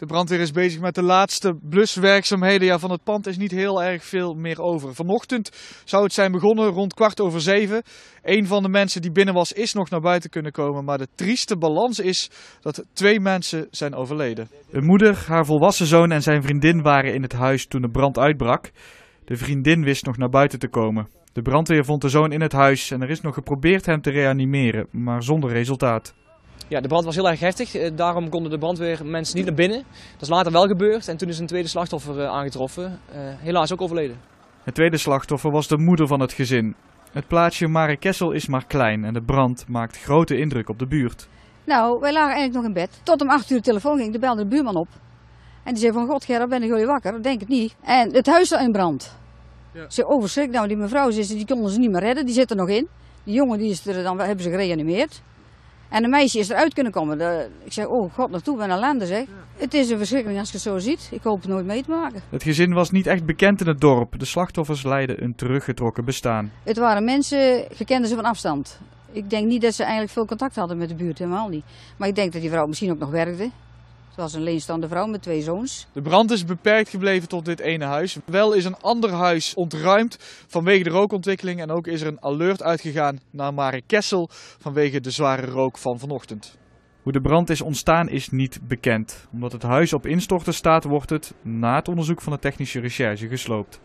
De brandweer is bezig met de laatste bluswerkzaamheden. Ja, van het pand is niet heel erg veel meer over. Vanochtend zou het zijn begonnen rond kwart over zeven. Een van de mensen die binnen was is nog naar buiten kunnen komen. Maar de trieste balans is dat twee mensen zijn overleden. Een moeder, haar volwassen zoon en zijn vriendin waren in het huis toen de brand uitbrak. De vriendin wist nog naar buiten te komen. De brandweer vond de zoon in het huis en er is nog geprobeerd hem te reanimeren, maar zonder resultaat. Ja, de brand was heel erg heftig, eh, daarom konden de mensen niet naar binnen. Dat is later wel gebeurd en toen is een tweede slachtoffer eh, aangetroffen, eh, helaas ook overleden. Het tweede slachtoffer was de moeder van het gezin. Het plaatsje Marekessel is maar klein en de brand maakt grote indruk op de buurt. Nou, wij lagen eigenlijk nog in bed. Tot om acht uur de telefoon ging, de belde de buurman op. En die zei van, god Gerard, ben ik jullie wakker? Dat denk ik niet. En het huis al in brand. Ja. Ze overschrik, nou die mevrouw, die konden ze niet meer redden, die zit er nog in. Die jongen die is er, dan hebben ze gereanimeerd. En een meisje is eruit kunnen komen. ik zeg, oh god, naartoe, ben ellende zeg. Het is een verschrikking als je het zo ziet. Ik hoop het nooit mee te maken. Het gezin was niet echt bekend in het dorp. De slachtoffers leidden een teruggetrokken bestaan. Het waren mensen, gekenden ze van afstand. Ik denk niet dat ze eigenlijk veel contact hadden met de buurt, helemaal niet. Maar ik denk dat die vrouw misschien ook nog werkte was een leenstaande vrouw met twee zoons. De brand is beperkt gebleven tot dit ene huis. Wel is een ander huis ontruimd vanwege de rookontwikkeling. En ook is er een alert uitgegaan naar Mare Kessel vanwege de zware rook van vanochtend. Hoe de brand is ontstaan is niet bekend. Omdat het huis op instorten staat, wordt het na het onderzoek van de technische recherche gesloopt.